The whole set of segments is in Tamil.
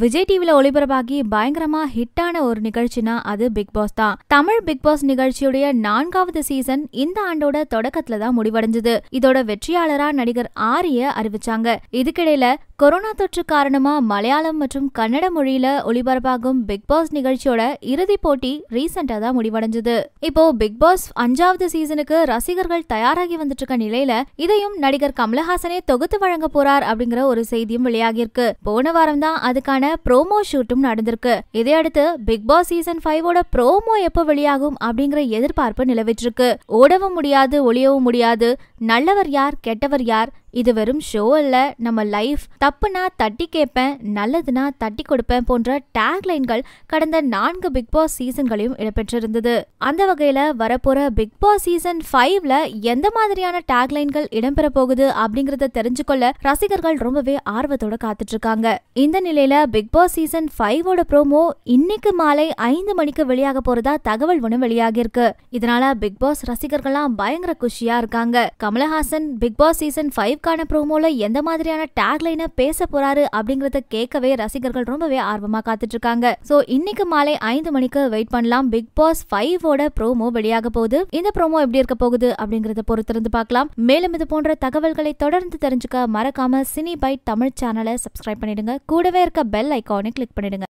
விஜய் டிவில ஒளிபரப்பாகி பயங்கரமா ஹிட்டான ஒரு நிகழ்ச்சினா அது பிக் பாஸ் தான் தமிழ் பிக் பாஸ் நிகழ்ச்சியுடைய நான்காவது சீசன் இந்த ஆண்டோட தொடக்கத்துல தான் முடிவடைஞ்சது இதோட வெற்றியாளரா நடிகர் ஆரிய அறிவிச்சாங்க இதுக்கிடையில கொரோனா தொற்று காரணமா மலையாளம் மற்றும் கன்னட மொழியில ஒளிபரப்பாகும் பிக் பாஸ் நிகழ்ச்சியோட இறுதி போட்டி ரீசெண்டா தான் முடிவடைஞ்சது இப்போ பிக் பாஸ் அஞ்சாவது சீசனுக்கு ரசிகர்கள் தயாராகி வந்துட்டு இருக்க நிலையில இதையும் நடிகர் கமலஹாசனே தொகுத்து வழங்க போறார் அப்படிங்கிற ஒரு செய்தியும் வெளியாகியிருக்கு போன வாரம் தான் அதுக்கான மாதிரியான ப்ரோமோ ஷூட்டும் நடந்திருக்கு இதையடுத்து பிக் பாஸ் சீசன் ஃபைவோட ப்ரோமோ எப்போ வெளியாகும் அப்படிங்கிற எதிர்பார்ப்பு நிலவிட்டு இருக்கு ஓடவும் முடியாது ஒளியவும் முடியாது நல்லவர் யார் கெட்டவர் யார் இது வெறும் ஷோ அல்ல நம்ம லைஃப் தப்புனா தட்டி கேட்பேன் நல்லதுனா தட்டி கொடுப்பேன் போன்ற டேக் லைன்கள் கடந்த நான்கு பிக் பாஸ் சீசன்களையும் இடம்பெற்றிருந்தது அந்த வகையில வரப்போற பிக் பாஸ் சீசன் ஃபைவ்ல எந்த மாதிரியான லைன்கள் இடம்பெற போகுது அப்படிங்கறத தெரிஞ்சுக்கொள்ள ரசிகர்கள் ரொம்பவே ஆர்வத்தோட காத்துட்டு இருக்காங்க இந்த நிலையில பிக் பாஸ் சீசன் ஃபைவோட ப்ரோமோ இன்னைக்கு மாலை ஐந்து மணிக்கு வெளியாக போறதா தகவல் ஒன்று இருக்கு இதனால பிக் பாஸ் ரசிகர்கள்லாம் பயங்கர குஷியா இருக்காங்க Kamalhaasan Bigg Boss season five ஷேக்கான ப்ரோமோல எந்த மாதிரியான டேக்லைனை பேச போறாரு அப்படிங்கறத கேட்கவே ரசிகர்கள் ரொம்பவே ஆர்வமா காத்துட்டு இருக்காங்க சோ இன்னைக்கு மாலை ஐந்து மணிக்கு வெயிட் பண்ணலாம் பிக் பாஸ் ஃபைவ் ஓட ப்ரோமோ வெளியாக போகுது இந்த ப்ரோமோ எப்படி இருக்க போகுது அப்படிங்கறத பொறுத்திருந்து பார்க்கலாம் மேலும் இது போன்ற தகவல்களை தொடர்ந்து தெரிஞ்சுக்க மறக்காம சினி பை தமிழ் சேனலை சப்ஸ்கிரைப் பண்ணிடுங்க கூடவே இருக்க பெல் ஐக்கானை கிளிக் பண்ணிடுங்க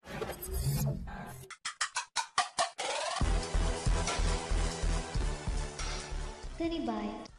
சரி பை